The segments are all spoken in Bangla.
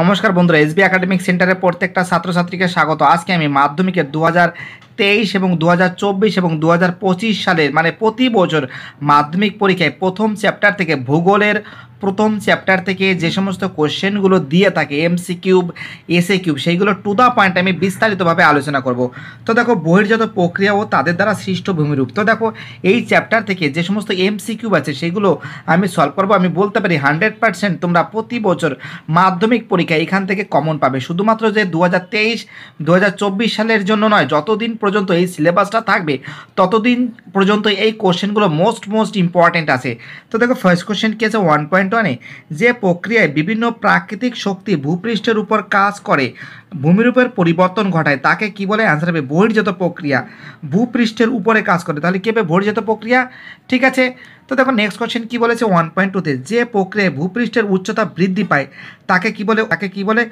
নমস্কার বন্ধুরা এসবি একাডেমিক সেন্টারে প্রত্যেকটা ছাত্রছাত্রীকে স্বাগত আজকে আমি মাধ্যমিকের দু হাজার তেইশ এবং দু এবং দু সালের মানে প্রতি বছর মাধ্যমিক পরীক্ষায় প্রথম চ্যাপ্টার থেকে ভূগোলের প্রথম চ্যাপ্টার থেকে যে সমস্ত কোশ্চেনগুলো দিয়ে থাকে এমসি কিউব এসএ কিউব সেইগুলো টু দ্য পয়েন্ট আমি বিস্তারিতভাবে আলোচনা করব তো দেখো বহির্জাত প্রক্রিয়া ও তাদের দ্বারা সৃষ্ট ভূমিরূপ তো দেখো এই চ্যাপ্টার থেকে যে সমস্ত এমসি কিউব আছে সেগুলো আমি সলভ করবো আমি বলতে পারি হান্ড্রেড পার্সেন্ট তোমরা প্রতি বছর মাধ্যমিক পরীক্ষা এখান থেকে কমন পাবে শুধুমাত্র যে দু হাজার তেইশ সালের জন্য নয় যতদিন পর্যন্ত এই সিলেবাসটা থাকবে ততদিন পর্যন্ত এই কোশ্চেনগুলো মোস্ট মোস্ট ইম্পর্ট্যান্ট আছে তো দেখো ফার্স্ট কোশ্চেন কি আছে ওয়ান পয়েন্ট ওয়ানে যে প্রক্রিয়ায় বিভিন্ন প্রাকৃতিক শক্তি ভূপৃষ্ঠের উপর কাজ করে ভূমিরূপের পরিবর্তন ঘটায় তাকে কি বলে অ্যান্সার হবে বহির্জাত প্রক্রিয়া ভূপৃষ্ঠের উপরে কাজ করে তাহলে কী হবে বহির্জাত প্রক্রিয়া ঠিক আছে তো দেখো নেক্সট কোশ্চেন কি বলেছে ওয়ান পয়েন্ট টুতে যে প্রক্রিয়ায় ভূপৃষ্ঠের উচ্চতা বৃদ্ধি পায় তাকে কি বলে তাকে কি বলে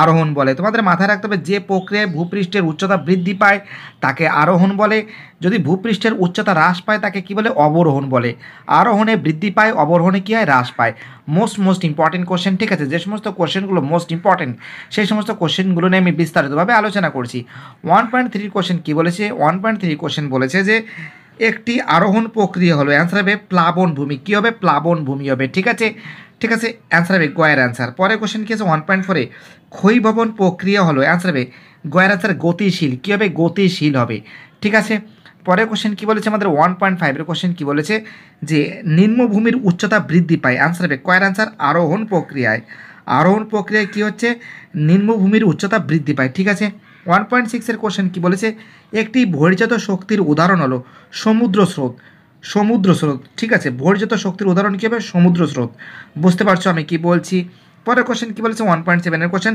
আরোহণ বলে তোমাদের মাথায় রাখতে হবে যে প্রক্রিয়ায় ভূপৃষ্ঠের উচ্চতা বৃদ্ধি পায় তাকে আরোহণ বলে যদি ভূপৃষ্ঠের উচ্চতা হ্রাস পায় তাকে কি বলে অবরোহণ বলে আরোহণে বৃদ্ধি পায় অবরোহণে কী হয় হ্রাস পায় মোস্ট মোস্ট ইম্পর্টেন্ট কোশ্চেন ঠিক আছে যে সমস্ত কোশ্চেনগুলো মোস্ট ইম্পর্টেন্ট সেই সমস্ত কোশ্চেনগুলো নিয়ে আমি বিস্তারিতভাবে আলোচনা করছি ওয়ান পয়েন্ট থ্রি কোশ্চেন কী বলেছে ওয়ান পয়েন্ট থ্রি কোশ্চেন বলেছে যে একটি আরোহণ প্রক্রিয়া হলো অ্যান্সার হবে প্লাবন ভূমি কী হবে প্লাবন ভূমি হবে ঠিক আছে ঠিক আছে অ্যান্সার হবে গয়ের অ্যান্সার পরে কোশ্চেন কী আছে ওয়ান পয়েন্ট ফোরে ক্ষয়ভবন প্রক্রিয়া হলো অ্যান্সার হবে গয়ের অ্যান্সার গতিশীল কী হবে গতিশীল হবে ঠিক আছে পরে কোশ্চেন কী বলেছে আমাদের ওয়ান পয়েন্ট ফাইভের কোশ্চেন কী বলেছে যে নিম্নভূমির উচ্চতা বৃদ্ধি পায় অ্যান্সার হবে কয়ের অ্যান্সার আরোহণ প্রক্রিয়ায় আরোহণ প্রক্রিয়ায় কী হচ্ছে নিম্নভূমির উচ্চতা বৃদ্ধি পায় ঠিক আছে ওয়ান পয়েন্ট সিক্সের কোশ্চেন কী বলেছে একটি বহির্জাত শক্তির উদাহরণ হলো সমুদ্র স্রোত সমুদ্র স্রোত ঠিক আছে বহির্জাত শক্তির উদাহরণ কী হবে সমুদ্র স্রোত বুঝতে পারছো আমি কি বলছি পরের কোশ্চেন কী বলেছে ওয়ান পয়েন্ট সেভেনের কোশ্চেন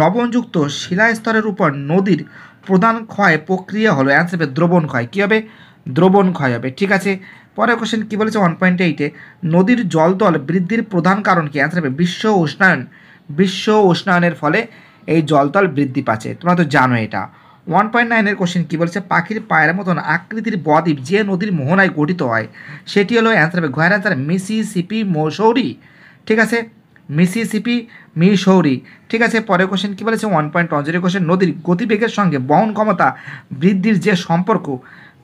লবণযুক্ত শিলাস্তরের উপর নদীর প্রধান ক্ষয় প্রক্রিয়া হলো অ্যান্সার হবে দ্রবণ ক্ষয় কী হবে দ্রবণ ক্ষয় হবে ঠিক আছে পরের কোশ্চেন কী বলেছে ওয়ান পয়েন্ট এইটে নদীর জলতল বৃদ্ধির প্রধান কারণ কি অ্যান্সার হবে বিশ্ব উষ্ণায়ন বিশ্ব উষ্ণায়নের ফলে এই জলতল বৃদ্ধি পাচ্ছে তোমরা তো জানো এটা ওয়ান পয়েন্ট নাইনের কোশ্চেন কী বলছে পাখির পায়ের মতন আকৃতির বদ্বীপ যে নদীর মোহনায় গঠিত হয় সেটি হলো অ্যান্সার হবে ঘয়ের অ্যান্সার মিসিসিপি মৌসৌরি ঠিক আছে মিসিসিপি মিসৌরি ঠিক আছে পরের কোশ্চেন কী বলেছে one point one zero question নদীর গতিবেগের সঙ্গে বহন ক্ষমতা বৃদ্ধির যে সম্পর্ক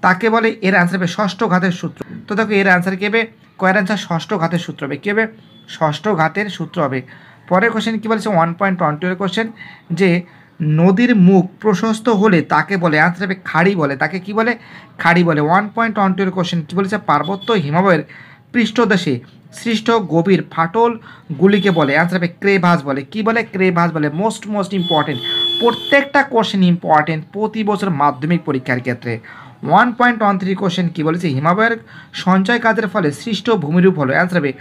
তাকে বলে এর অ্যান্সার হবে ষষ্ঠ ঘাতের সূত্র তো দেখো এর অ্যান্সার কী হবে কয়ের অ্যান্সার ষষ্ঠ ঘাতের সূত্র হবে কী হবে ষষ্ঠ ঘাতের সূত্র হবে পরের কোশ্চেন কী বলেছে ওয়ান পয়েন্ট টোয়েন্টি কোশ্চেন যে নদীর মুখ প্রশস্ত হলে তাকে বলে আনসার হবে খাড়ি বলে তাকে কি বলে খাড়ি বলে ওয়ান পয়েন্ট টোয়েন্টি কোশ্চেন কী বলেছে পার্বত্য হিমাবয়ের পৃষ্ঠদেশে সৃষ্ট গভীর ফাটলগুলিকে বলে অ্যান্সার হবে ক্রেভাস বলে কি বলে ক্রেভাস বলে মোস্ট মোস্ট ইম্পর্টেন্ট প্রত্যেকটা কোশ্চেন ইম্পর্টেন্ট প্রতি বছর মাধ্যমিক পরীক্ষার ক্ষেত্রে one point one three question কী বলেছে হিমাবয়ের সঞ্চয় কাজের ফলে সৃষ্ট ভূমিরূপ হলো অ্যান্সার হবে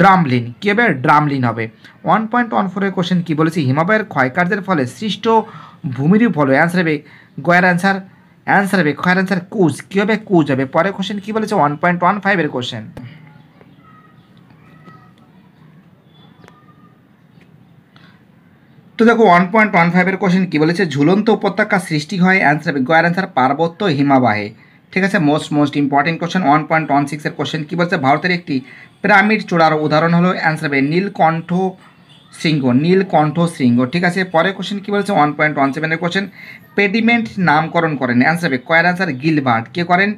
ড্রামলিন কী হবে ড্রামলিন হবে ওয়ান পয়েন্ট ওয়ান ফোরের কোশ্চেন কী বলেছি হিমাবয়ের ক্ষয়কার্যের ফলে সৃষ্ট ভূমিরই ফল অ্যান্সার হবে গয়ের অ্যান্সার অ্যান্সার হবে ক্ষয়ের অ্যান্সার কুজ কী হবে কুজ হবে পরের কোশ্চেন কী বলেছে ওয়ান পয়েন্ট ওয়ান ফাইভের কোশ্চেন তো দেখো ওয়ান পয়েন্ট ওয়ান ফাইভের কোশ্চেন কী বলেছে ঝুলন্ত উপত্যকা সৃষ্টি হয় অ্যান্সার হবে গয়ের অ্যান্সার পার্বত্য হিমাবাহে ঠিক আছে most most important question one point one সিক্সের কোশ্চেন কী বলছে ভারতের একটি পিরামিড চূড়ার উদাহরণ হলো অ্যান্সার হবে নীলকণ্ঠ শৃঙ্গ নীলকণ্ঠ শৃঙ্গ ঠিক আছে পরে কোশ্চেন কী বলছে ওয়ান পয়েন্ট ওয়ান সেভেনের কোশ্চেন পেডিমেন্ট নামকরণ করেন অ্যান্সার হবে কয়ের অ্যান্সার গিলবার্ট কে করেন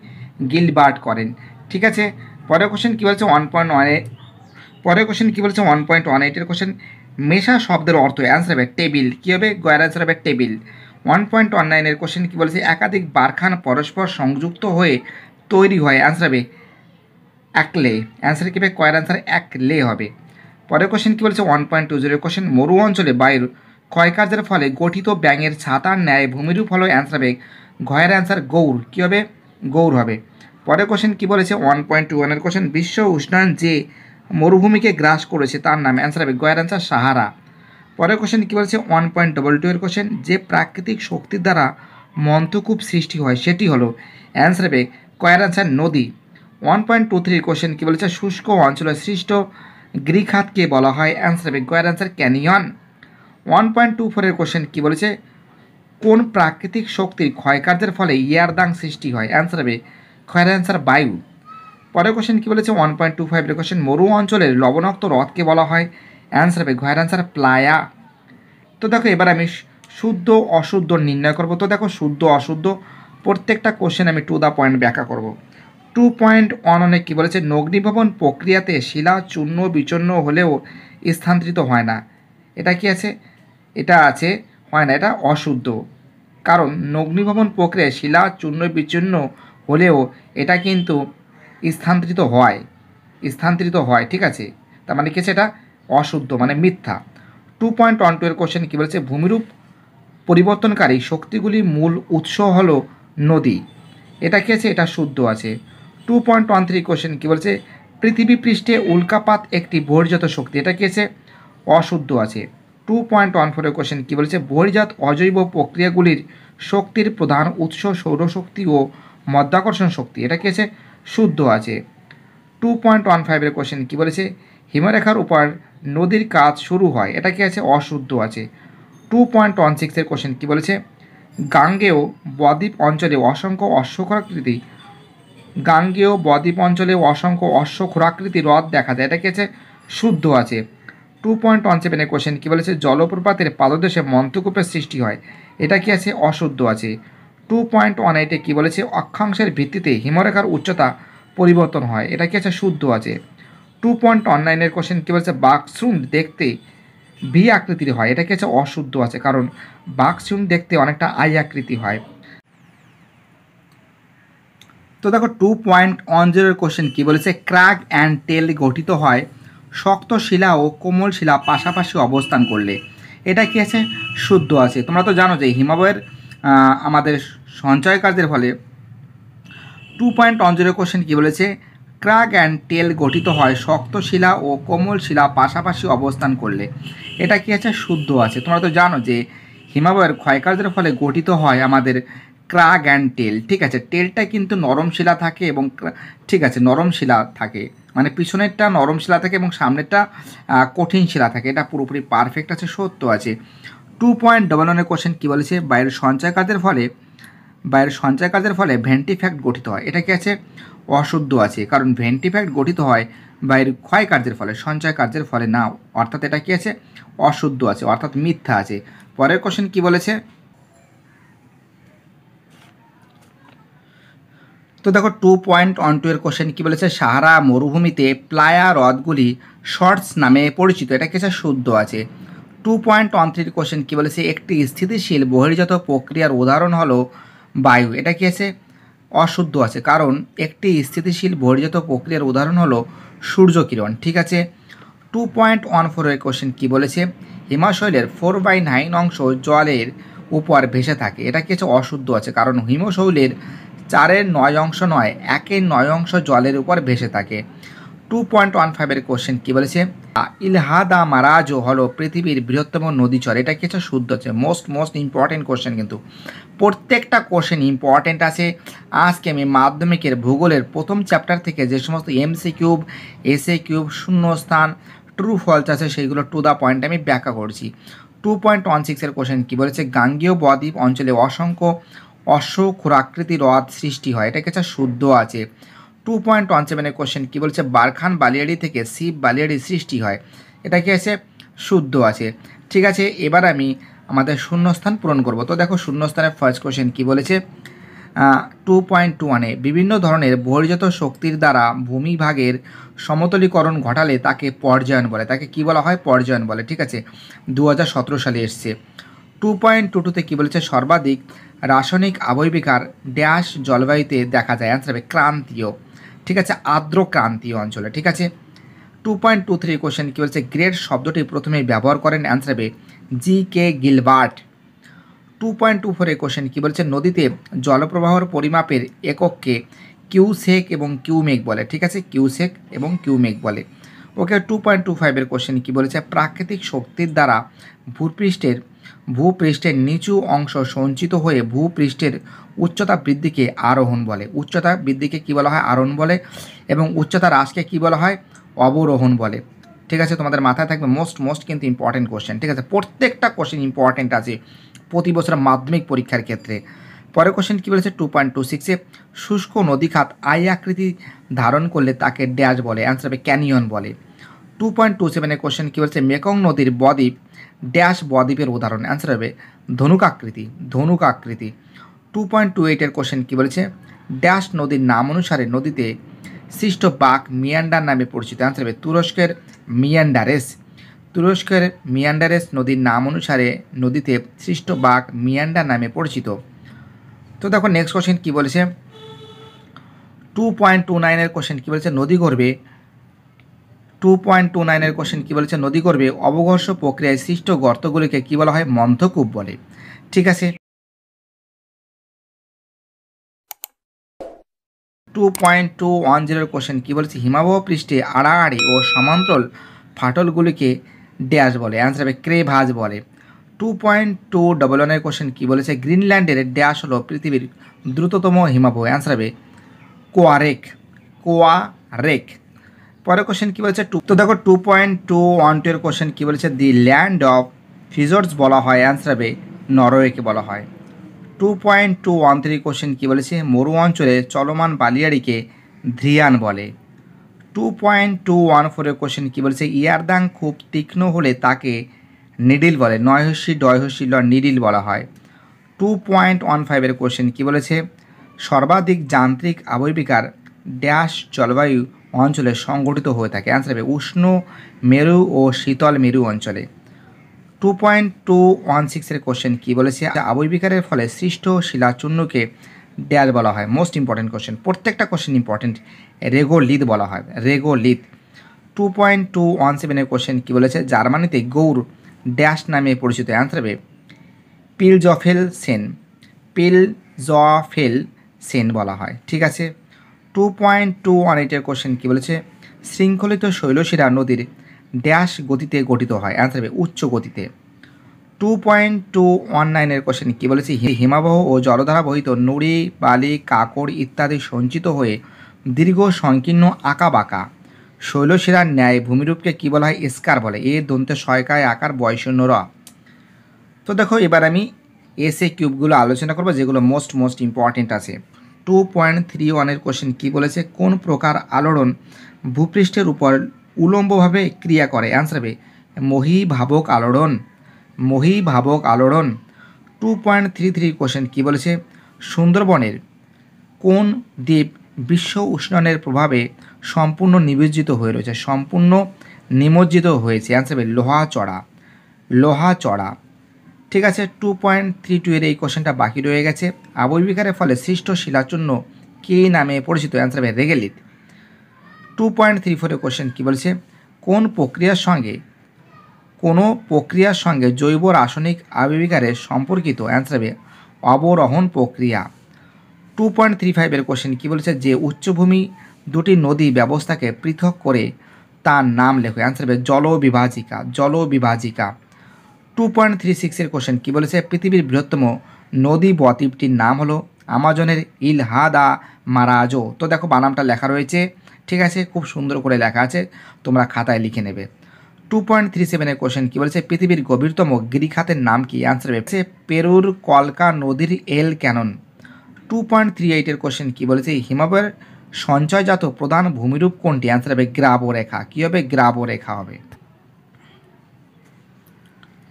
গিলবার্ট করেন ঠিক আছে পরের কোশ্চেন কী বলছে ওয়ান পয়েন্ট ওয়ান পরের কোশ্চেন কী বলছে ওয়ান পয়েন্ট ওয়ান এইটের কোশ্চেন মেশা শব্দের অর্থ অ্যান্সার হবে টেবিল কী হবে গয়ের অ্যান্সার হবে টেবিল ওয়ান পয়েন্ট ওয়ান নাইনের কোশ্চেন কী বলেছে একাধিক বারখান পরস্পর সংযুক্ত হয়ে তৈরি হয় অ্যান্সার হবে লে অ্যান্সার কী হবে কয়ের অ্যান্সার লে হবে পরের কোশ্চেন কী বলেছে one point two zero question মরু অঞ্চলে বায়ুর ক্ষয়কার্যের ফলে গঠিত ব্যাঙের ছাতার ন্যায় ভূমিরূপ হলো অ্যান্সার হবে ঘয়ের অ্যান্সার গৌর কী হবে গৌর হবে পরের কোশ্চেন কী বলেছে ওয়ান পয়েন্ট টু ওয়ানের কোশ্চেন বিশ্ব উষ্ণায়ন যে মরুভূমিকে গ্রাস করেছে তার নাম অ্যান্সার হবে গয়ের অ্যান্সার সাহারা পরের কোশ্চেন কী বলেছে ওয়ান পয়েন্ট ডবল টু এর কোশ্চেন যে প্রাকৃতিক শক্তির দ্বারা মন্ত্রকূপ সৃষ্টি হয় সেটি হলো অ্যান্সার হবে কয়ের অ্যান্সার নদী one point two three question কী বলেছে শুষ্ক অঞ্চলে সৃষ্ট গ্রিক হাতকে বলা হয় অ্যান্সার হবে কয়ের answer canyon one point two ফোরের কোশ্চেন কী বলেছে কোন প্রাকৃতিক শক্তির ক্ষয়কার্যের ফলে ইয়ারদাং সৃষ্টি হয় অ্যান্সার হবে ক্ষয়ের অ্যান্সার বায়ু পরের কোশ্চেন কী বলেছে ওয়ান পয়েন্ট টু ফাইভের কোশ্চেন মরু অঞ্চলের লবণাক্ত হ্রদকে বলা হয় অ্যান্সার হবে ঘয়ের অ্যান্সার প্লায়া তো দেখো এবার আমি শুদ্ধ অশুদ্ধ নির্ণয় করব তো দেখো শুদ্ধ অশুদ্ধ প্রত্যেকটা কোশ্চেন আমি টু দ্য পয়েন্ট ব্যাখ্যা করব টু পয়েন্ট ওয়ান অনেক কী বলেছে নগ্নীভবন প্রক্রিয়াতে শিলা চূর্ণ বিচূর্ণ হলেও স্থানান্তরিত হয় না এটা কি আছে এটা আছে হয় না এটা অশুদ্ধ কারণ নগ্নীভবন প্রক্রিয়ায় শিলা চূর্ণ বিচূর্ণ হলেও এটা কিন্তু স্থানান্তরিত হয় স্থানান্তরিত হয় ঠিক আছে তার মানে কি এটা অশুদ্ধ মানে মিথ্যা টু পয়েন্ট ওয়ান টু এর কোশ্চেন কী বলেছে ভূমিরূপ পরিবর্তনকারী শক্তিগুলি মূল উৎস হল নদী এটা কি আছে এটা শুদ্ধ আছে two point one three question কী বলছে পৃথিবী পৃষ্ঠে উল্কাপাত একটি বহির্জাত শক্তি এটা কি আছে অশুদ্ধ আছে টু পয়েন্ট ওয়ান ফোরের কোশ্চেন কী বলেছে বহির্জাত অজৈব প্রক্রিয়াগুলির শক্তির প্রধান উৎস সৌরশক্তি ও মধ্যাকর্ষণ শক্তি এটা কি আছে শুদ্ধ আছে টু পয়েন্ট ওয়ান ফাইভের কোশ্চেন কী বলেছে হিমারেখার উপর নদীর কাজ শুরু হয় এটা কি আছে অশুদ্ধ আছে টু পয়েন্ট ওয়ান সিক্সের কোশ্চেন কী বলেছে গাঙ্গেয় বদ্বীপ অঞ্চলে অসংখ্য অশ্বক্ষরাকৃতি গাঙ্গেয় বদ্বীপ অঞ্চলে অসংখ্য অশ্বক্ষরাকৃতি হ্রদ দেখা যায় এটা কি আছে শুদ্ধ আছে টু পয়েন্ট ওয়ান সেভেনের কোশ্চেন কী বলেছে জলপ্রপাতের পাদদেশে মন্ত্রকূপের সৃষ্টি হয় এটা কি আছে অশুদ্ধ আছে টু পয়েন্ট ওয়ান এইটে কী বলেছে অক্ষাংশের ভিত্তিতে হিমরেখার উচ্চতা পরিবর্তন হয় এটা কি আছে শুদ্ধ আছে টু পয়েন্ট অনলাইনের কোশ্চেন কী বলছে বাক্সুন দেখতে ভি আকৃতির হয় এটা কি আছে অশুদ্ধ আছে কারণ বাক্সুন দেখতে অনেকটা আই আকৃতি হয় তো দেখো টু পয়েন্ট ওয়ান জিরোর কোশ্চেন কী বলেছে ক্র্যাক অ্যান্ড টেল গঠিত হয় শক্ত শিলা ও কোমল শিলা পাশাপাশি অবস্থান করলে এটা কি আছে শুদ্ধ আছে তোমরা তো জানো যে হিমাবয়ের আমাদের সঞ্চয় কার্যের ফলে টু পয়েন্ট ওয়ান অঞ্জলের কোশ্চেন কী বলেছে অ্যান্ড টেল গঠিত হয় শক্ত শিলা ও কোমল শিলা পাশাপাশি অবস্থান করলে এটা কি আছে শুদ্ধ আছে তোমরা তো জানো যে হিমাবয়ের ক্ষয়কার্যের ফলে গঠিত হয় আমাদের ক্রাগ অ্যান্ড টেল ঠিক আছে টেলটা কিন্তু নরম শিলা থাকে এবং ঠিক আছে নরম শিলা থাকে মানে পিছনেরটা নরম শিলা থাকে এবং সামনেরটা কঠিন শিলা থাকে এটা পুরোপুরি পারফেক্ট আছে সত্য আছে টু পয়েন্ট ডবল ওয়ানের কোশ্চেন কী বলেছে বাইরের সঞ্চয় কাজের ফলে বায়ের সঞ্চয় কাজের ফলে ভেন্টিফ্যাক্ট গঠিত হয় এটা কি আছে অশুদ্ধ আছে কারণ ভেন্টিফ্যাক্ট গঠিত হয় বায়ের ক্ষয় কার্যের ফলে সঞ্চয় কার্যের ফলে না অর্থাৎ এটা কি আছে অশুদ্ধ আছে অর্থাৎ মিথ্যা আছে পরের কোশ্চেন কি বলেছে তো দেখো টু পয়েন্ট ওয়ান টু এর কোশ্চেন কী বলেছে সাহারা মরুভূমিতে প্লায়া হ্রদগুলি শর্টস নামে পরিচিত এটা কি শুদ্ধ আছে টু পয়েন্ট ওয়ান থ্রির কোশ্চেন কী বলেছে একটি স্থিতিশীল বহির্জাত প্রক্রিয়ার উদাহরণ হলো বায়ু এটা কি আছে অশুদ্ধ আছে কারণ একটি স্থিতিশীল বহির্জাত প্রক্রিয়ার উদাহরণ হলো সূর্যকিরণ ঠিক আছে টু পয়েন্ট ওয়ান ফোরের কোশ্চেন কী বলেছে হিমাশৈলের ফোর বাই নাইন অংশ জলের উপর ভেসে থাকে এটা কি কিছু অশুদ্ধ আছে কারণ হিমশৈলের চারের নয় অংশ নয় একের নয় অংশ জলের উপর ভেসে থাকে টু পয়েন্ট ওয়ান ফাইভের কোশ্চেন কী বলেছে ইলহাদা মারাজো হলো পৃথিবীর বৃহত্তম নদীচর এটা কিছু শুদ্ধ আছে মোস্ট মোস্ট ইম্পর্টেন্ট কোশ্চেন কিন্তু প্রত্যেকটা কোশ্চেন ইম্পর্টেন্ট আছে আজকে আমি মাধ্যমিকের ভূগোলের প্রথম চ্যাপ্টার থেকে যে সমস্ত এমসি কিউব এসএ কিউব শূন্যস্থান ট্রু ফলস আছে সেইগুলো টু দ্য পয়েন্ট আমি ব্যাখ্যা করছি টু পয়েন্ট ওয়ান সিক্সের কোশ্চেন কী বলেছে গাঙ্গীয় বদ্বীপ অঞ্চলে অসংখ্য অশ্বক্ষুরাকৃতি রথ সৃষ্টি হয় এটা কিছু শুদ্ধ আছে টু পয়েন্ট ওয়ান সেভেনের কোশ্চেন কী বলছে বারখান বালিয়াড়ি থেকে শিব বালিয়াড়ি সৃষ্টি হয় এটা কি আছে শুদ্ধ আছে ঠিক আছে এবার আমি আমাদের শূন্যস্থান পূরণ করব তো দেখো শূন্যস্থানের ফার্স্ট কোশ্চেন কী বলেছে টু পয়েন্ট টু ওয়ানে বিভিন্ন ধরনের বহির্জাত শক্তির দ্বারা ভূমিভাগের সমতলীকরণ ঘটালে তাকে পর্যায়ন বলে তাকে কি বলা হয় পর্যায়ন বলে ঠিক আছে দু সালে এসছে টু পয়েন্ট টু টুতে কী বলেছে সর্বাধিক রাসায়নিক আবহবিকার ড্যাশ জলবায়ুতে দেখা যায় অ্যান্সার হবে ক্রান্তীয় ঠিক আছে আর্দ্র ক্রান্তীয় অঞ্চলে ঠিক আছে two point two three question কী বলছে গ্রেট শব্দটি প্রথমে ব্যবহার করেন অ্যান্সার হবে G K Gilbert two point two ফোরে কোশ্চেন কী বলছে নদীতে জলপ্রবাহর পরিমাপের এককে কিউসেক এবং কিউমেক বলে ঠিক আছে কিউসেক এবং কিউমেক বলে ওকে টু পয়েন্ট টু ফাইভের কোশ্চেন কী বলেছে প্রাকৃতিক শক্তির দ্বারা ভূপৃষ্ঠের ভূপৃষ্ঠের নিচু অংশ সঞ্চিত হয়ে ভূপৃষ্ঠের উচ্চতা বৃদ্ধিকে আরোহণ বলে উচ্চতা বৃদ্ধিকে কী বলা হয় আরোহণ বলে এবং উচ্চতা হ্রাসকে কী বলা হয় অবরোহণ বলে ঠিক আছে তোমাদের মাথায় থাকবে মোস্ট মোস্ট কিন্তু ইম্পর্টেন্ট কোশ্চেন ঠিক আছে প্রত্যেকটা কোশ্চেন ইম্পর্টেন্ট আছে প্রতি বছর মাধ্যমিক পরীক্ষার ক্ষেত্রে পরের কোশ্চেন কী বলেছে টু পয়েন্ট টু সিক্সে শুষ্ক নদী খাত আই আকৃতি ধারণ করলে তাকে ড্যাশ বলে অ্যান্সার হবে ক্যানিয়ন বলে টু পয়েন্ট টু সেভেনের কোশ্চেন কী বলেছে মেকং নদীর বদ্বীপ ড্যাশ বদ্বীপের উদাহরণ অ্যান্সার হবে ধনুকাকৃতি ধনুকাকৃতি টু পয়েন্ট টু এইটের কোশ্চেন কী বলেছে ড্যাশ নদীর নাম অনুসারে নদীতে সৃষ্ট বাঘ মিয়ান্ডার নামে পরিচিত অ্যান্সার হবে তুরস্কের মিয়ান্ডারেস তুরস্কের মিয়ান্ডারেস নদীর নাম অনুসারে নদীতে সৃষ্ট বাঘ মিয়ান্ডার নামে পরিচিত তো দেখো নেক্সট কোশ্চেন কী বলেছে টু পয়েন্ট টু নাইনের কোশ্চেন কী বলেছে নদী গর্বে টু পয়েন্ট টু নাইনের কোশ্চেন কী বলেছে নদী করবে অবঘর্ষ প্রক্রিয়ায় সৃষ্ট গর্তগুলিকে কী বলা হয় মন্থকূপ বলে ঠিক আছে টু পয়েন্ট টু ওয়ান জিরোর কোশ্চেন কী বলেছে হিমাবহ পৃষ্ঠে আড়াআড়ি ও সমান্তরাল ফাটলগুলিকে ড্যাশ বলে অ্যান্সার হবে ক্রেভাজ বলে টু পয়েন্ট টু ডবল ওয়ানের কোশ্চেন কী বলেছে গ্রিনল্যান্ডের ড্যাশ হলো পৃথিবীর দ্রুততম হিমাবহ অ্যান্সার হবে কোয়ারেক কোয়ারেক পরে কোশ্চেন কি বলেছে টু তো দেখো two point two one two এর কোশ্চেন কি বলেছে দি ল্যান্ড অফ ফিজর্স বলা হয় অ্যান্সার হবে নরওয়েকে বলা হয় two point two one three question কী বলেছে মরু অঞ্চলে চলমান বালিয়াড়িকে ধ্রিয়ান বলে টু পয়েন্ট টু ওয়ান ফোরের কোশ্চেন কী বলেছে ইয়ারদাং খুব তীক্ষ্ণ হলে তাকে নিডিল বলে নয়হস্যি ডয়হস্যি ল নিডিল বলা হয় টু পয়েন্ট ওয়ান ফাইভের কোশ্চেন কী বলেছে সর্বাধিক যান্ত্রিক আবৈবিকার ড্যাশ জলবায়ু অঞ্চলে সংগঠিত হয়ে থাকে অ্যান্সার হবে উষ্ণ মেরু ও শীতল মেরু অঞ্চলে টু পয়েন্ট টু ওয়ান সিক্সের কোশ্চেন কী বলেছে আবহবিকারের ফলে সৃষ্ট শিলাচূর্ণকে ড্যাল বলা হয় মোস্ট ইম্পর্টেন্ট কোশ্চেন প্রত্যেকটা কোশ্চেন ইম্পর্টেন্ট লিদ বলা হয় লিদ টু পয়েন্ট টু ওয়ান সেভেনের কোশ্চেন কী বলেছে জার্মানিতে গৌর ড্যাশ নামে পরিচিত অ্যান্সার হবে পিলজফেল সেন পিল জফেল সেন বলা হয় ঠিক আছে টু পয়েন্ট টু ওয়ান এইটের কোশ্চেন কী বলেছে শৃঙ্খলিত শৈলশিরা নদীর ড্যাশ গতিতে গঠিত হয় অ্যান্সার হবে উচ্চ গতিতে টু পয়েন্ট টু ওয়ান নাইনের কোশ্চেন কী বলেছে হিমাবহ ও জলধারা বহিত নুড়ি বালি কাকড় ইত্যাদি সঞ্চিত হয়ে দীর্ঘ সংকীর্ণ আঁকা বাঁকা শৈলশিরার ন্যায় ভূমিরূপকে কী বলা হয় স্কার বলে এ দন্তে সয়কায় আকার বয়শূন্য র তো দেখো এবার আমি এসে কিউবগুলো আলোচনা করবো যেগুলো মোস্ট মোস্ট ইম্পর্টেন্ট আছে টু পয়েন্ট থ্রি ওয়ানের কোশ্চেন কী বলেছে কোন প্রকার আলোড়ন ভূপৃষ্ঠের উপর উলম্বভাবে ক্রিয়া করে অ্যান্সার হবে মহিভাবক আলোড়ন মহিভাবক আলোড়ন two point three three question কী বলেছে সুন্দরবনের কোন দ্বীপ বিশ্ব উষ্ণায়নের প্রভাবে সম্পূর্ণ নিমজ্জিত হয়ে রয়েছে সম্পূর্ণ নিমজ্জিত হয়েছে অ্যান্সার হবে লোহা চড়া ঠিক আছে টু পয়েন্ট থ্রি টু এর এই কোশ্চেনটা বাকি রয়ে গেছে আবহবিকারের ফলে সৃষ্ট শিলাচূর্ণ কে নামে পরিচিত অ্যান্সার হবে রেগেলিত টু পয়েন্ট থ্রি ফোরের কোশ্চেন কী বলছে কোন প্রক্রিয়ার সঙ্গে কোনো প্রক্রিয়ার সঙ্গে জৈব রাসায়নিক আবিবিকারে সম্পর্কিত অ্যান্সার হবে অবরোহণ প্রক্রিয়া টু পয়েন্ট থ্রি ফাইভের কোশ্চেন কী বলেছে যে উচ্চভূমি দুটি নদী ব্যবস্থাকে পৃথক করে তার নাম লেখো অ্যান্সার হবে জলবিভাজিকা জলবিভাজিকা টু পয়েন্ট থ্রি সিক্সের কোশ্চেন কী বলেছে পৃথিবীর বৃহত্তম নদী বদ্বীপটির নাম হলো আমাজনের ইলহাদা মারাজো তো দেখো বানামটা লেখা রয়েছে ঠিক আছে খুব সুন্দর করে লেখা আছে তোমরা খাতায় লিখে নেবে টু পয়েন্ট থ্রি সেভেনের কোশ্চেন কী বলেছে পৃথিবীর গভীরতম গিরিখাতের নাম কি অ্যান্সার হচ্ছে পেরুর কলকা নদীর El canyon two point three এইটের কোশ্চেন কী বলেছে হিমাবয়ের সঞ্চয়জাত প্রধান ভূমিরূপ কোনটি অ্যান্সার হবে রেখা কী হবে রেখা হবে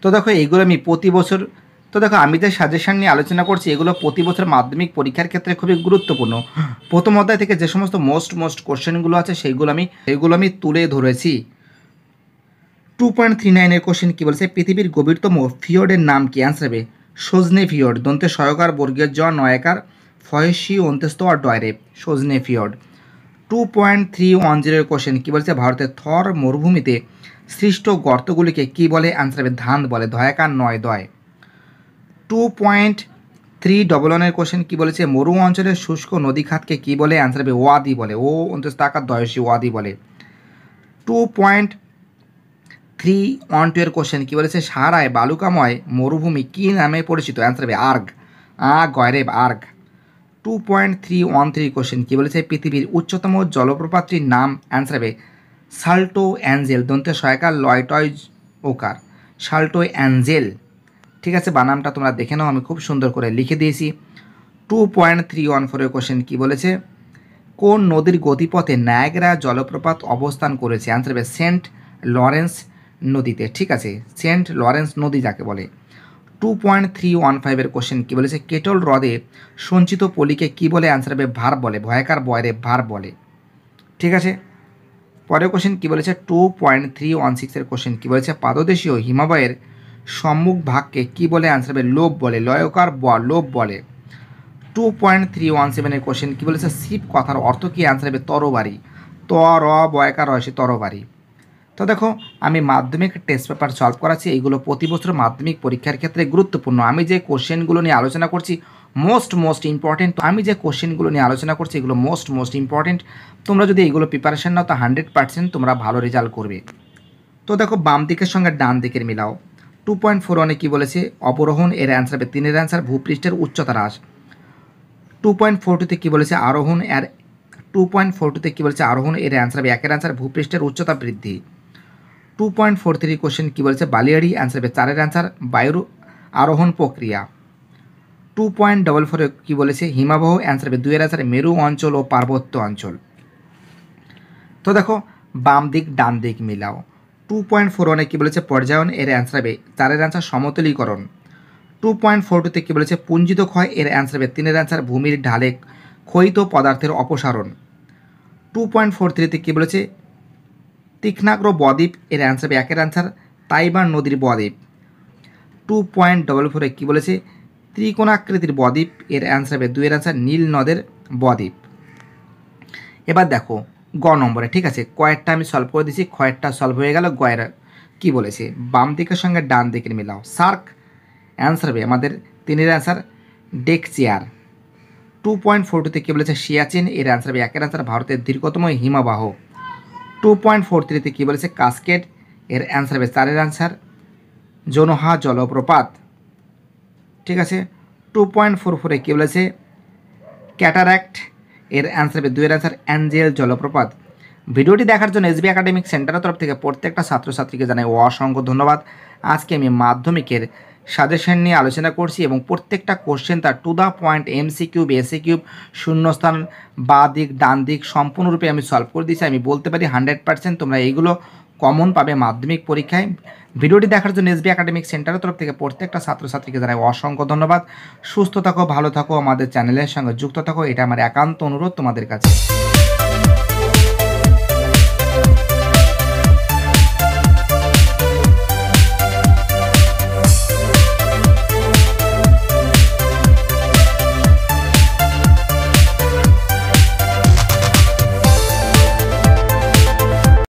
তো দেখো এইগুলো আমি প্রতি বছর তো দেখো আমি যে সাজেশান নিয়ে আলোচনা করছি এগুলো প্রতি বছর মাধ্যমিক পরীক্ষার ক্ষেত্রে খুবই গুরুত্বপূর্ণ প্রথম অধ্যায় থেকে যে সমস্ত মোস্ট মোস্ট কোশ্চেনগুলো আছে সেইগুলো আমি সেইগুলো আমি তুলে ধরেছি টু পয়েন্ট থ্রি নাইনের কোশ্চেন কী বলছে পৃথিবীর গভীরতম ফিওর্ডের নাম কি অ্যান্সার হবে সজনে ফিওর্ড দন্তে সহকার বর্গীয় জ নয়াকার ফয়সি অন্তস্ত আর ডয়রে সজনে fjord two point three one জিরোর কোশ্চেন কী বলছে ভারতের থর মরুভূমিতে সৃষ্ট গর্তগুলিকে কি বলে আনসার হবে ধান বলে দয়াকার নয় দয় টু পয়েন্ট থ্রি ডবল ওয়ানের কোশ্চেন কী বলেছে মরু অঞ্চলের শুষ্ক নদী খাতকে কী বলে আনসার হবে ওয়াদি বলে ও আকার দয়সী ওয়াদি বলে two point three one two এর কোশ্চেন কী বলেছে সারায় বালুকাময় মরুভূমি কী নামে পরিচিত অ্যান্সার হবে আর্গ আ গয়রেব আর্গ two point three one three question কী বলেছে পৃথিবীর উচ্চতম জলপ্রপাতটির নাম অ্যান্সার হবে সাল্টো অ্যাঞ্জেল দন্তে সহায়কার লয়টয়জ ওকার সাল্টো অ্যাঞ্জেল ঠিক আছে বানামটা তোমরা দেখে নাও আমি খুব সুন্দর করে লিখে দিয়েছি টু পয়েন্ট থ্রি ওয়ান ফোরের কোশ্চেন কী বলেছে কোন নদীর গতিপথে নায়গ্রা জলপ্রপাত অবস্থান করেছে অ্যান্সার হবে সেন্ট লরেন্স নদীতে ঠিক আছে সেন্ট লরেন্স নদী যাকে বলে টু পয়েন্ট থ্রি ওয়ান ফাইভের কোশ্চেন কী বলেছে কেটল হ্রদে সঞ্চিত পলিকে কি বলে অ্যান্সার হবে ভার বলে ভয়াকার বয়রে ভার বলে ঠিক আছে পরের কোশ্চেন কী বলেছে টু পয়েন্ট থ্রি ওয়ান সিক্সের কোশ্চেন কী বলেছে পাদদেশীয় হিমাবয়ের সম্মুখ ভাগকে কি বলে অ্যান্সার হবে লোভ বলে লয়কার ব লোভ বলে টু পয়েন্ট থ্রি ওয়ান সেভেনের কোশ্চেন কী বলেছে শিব কথার অর্থ কী অ্যান্সার হবে তরবারি ত র বয়কার রয়েছে তরবারি তো দেখো আমি মাধ্যমিক টেস্ট পেপার সলভ করাছি এইগুলো প্রতি বছর মাধ্যমিক পরীক্ষার ক্ষেত্রে গুরুত্বপূর্ণ আমি যে কোশ্চেনগুলো নিয়ে আলোচনা করছি মোস্ট মোস্ট ইম্পর্টেন্ট আমি যে কোশ্চেনগুলো নিয়ে আলোচনা করছি এগুলো মোস্ট মোস্ট ইম্পর্টেন্ট তোমরা যদি এগুলো প্রিপারেশান নাও তো হান্ড্রেড পার্সেন্ট তোমরা ভালো রেজাল্ট করবে তো দেখো বাম দিকের সঙ্গে ডান দিকের মিলাও টু পয়েন্ট ফোর ওয়ানে কী বলেছে অবরোহণ এর অ্যান্সার হবে তিনের অ্যান্সার ভূপৃষ্ঠের উচ্চতা হ্রাস টু পয়েন্ট ফোর টুতে কী বলেছে আরোহণ এর টু পয়েন্ট ফোর টুতে কী বলেছে আরোহণ এর অ্যান্সার হবে একের অ্যান্সার ভূপৃষ্ঠের উচ্চতা বৃদ্ধি two point four three question কী বলেছে বালিয়াড়ি অ্যান্সার হবে চারের অ্যান্সার বায়ুর আরোহণ প্রক্রিয়া টু পয়েন্ট ডবল ফোরে কী বলেছে হিমাবহ অ্যান্সার হবে দুয়ের অ্যান্সার মেরু অঞ্চল ও পার্বত্য অঞ্চল তো দেখো বাম দিক ডান দিক মিলাও টু পয়েন্ট ফোর ওয়ানে কী বলেছে পর্যায়ন এর অ্যান্সার হবে চারের অ্যান্সার সমতলীকরণ টু পয়েন্ট ফোর টুতে কী বলেছে পুঞ্জিত ক্ষয় এর অ্যান্সার হবে তিনের অ্যান্সার ভূমির ঢালে ক্ষয়িত পদার্থের অপসারণ টু পয়েন্ট ফোর থ্রিতে কী বলেছে তীক্ষ্ণাগ্র বদ্বীপ এর অ্যান্সার হবে একের অ্যান্সার তাইবান নদীর বদ্বীপ টু পয়েন্ট ডবল ফোরে কী বলেছে ত্রিকোণাকৃতির বদ্বীপ এর অ্যান্সার হবে দুইয়ের অ্যান্সার নীল নদের বদ্বীপ এবার দেখো গ নম্বরে ঠিক আছে কয়েকটা আমি সলভ করে দিয়েছি কয়েকটা সলভ হয়ে গেল গয়ের কি বলেছে বাম দিকের সঙ্গে ডান দিকের মিলাও সার্ক অ্যান্সার হবে আমাদের তিনের answer deck chair two point four টুতে কী বলেছে সিয়াচিন এর অ্যান্সার হবে একের অ্যান্সার ভারতের দীর্ঘতম হিমবাহ টু পয়েন্ট ফোর থ্রিতে কী বলেছে কাস্কেট এর অ্যান্সার হবে চারের অ্যান্সার জনহা জলপ্রপাত ঠিক আছে টু পয়েন্ট ফোর ফোরে কী বলেছে ক্যাটারাক্ট এর অ্যান্সার হবে দুয়ের অ্যান্সার অ্যাঞ্জেল জলপ্রপাত ভিডিওটি দেখার জন্য এসবি একাডেমিক সেন্টারের তরফ থেকে প্রত্যেকটা ছাত্রছাত্রীকে জানাই অসংখ্য ধন্যবাদ আজকে আমি মাধ্যমিকের সাজেশন নিয়ে আলোচনা করছি এবং প্রত্যেকটা কোশ্চেন তার to the point MC cube AC cube শূন্যস্থান বা দিক ডান দিক সম্পূর্ণরূপে আমি সলভ করে দিয়েছি আমি বলতে পারি হান্ড্রেড পার্সেন্ট তোমরা এইগুলো কমন পাবে মাধ্যমিক পরীক্ষায় ভিডিওটি দেখার জন্য এসবি একাডেমিক সেন্টারের তরফ থেকে প্রত্যেকটা ছাত্রছাত্রীকে জানাই অসংখ্য ধন্যবাদ সুস্থ থাকো ভালো থাকো আমাদের চ্যানেলের সঙ্গে যুক্ত থাকো এটা আমার একান্ত অনুরোধ তোমাদের কাছে